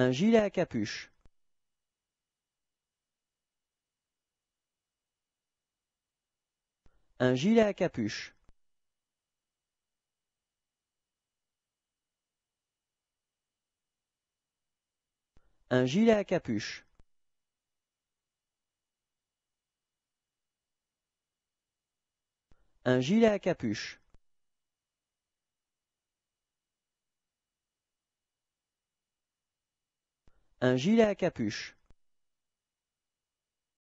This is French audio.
un gilet à capuche. Un gilet à capuche. Un gilet à capuche. Un gilet à capuche. un gilet à capuche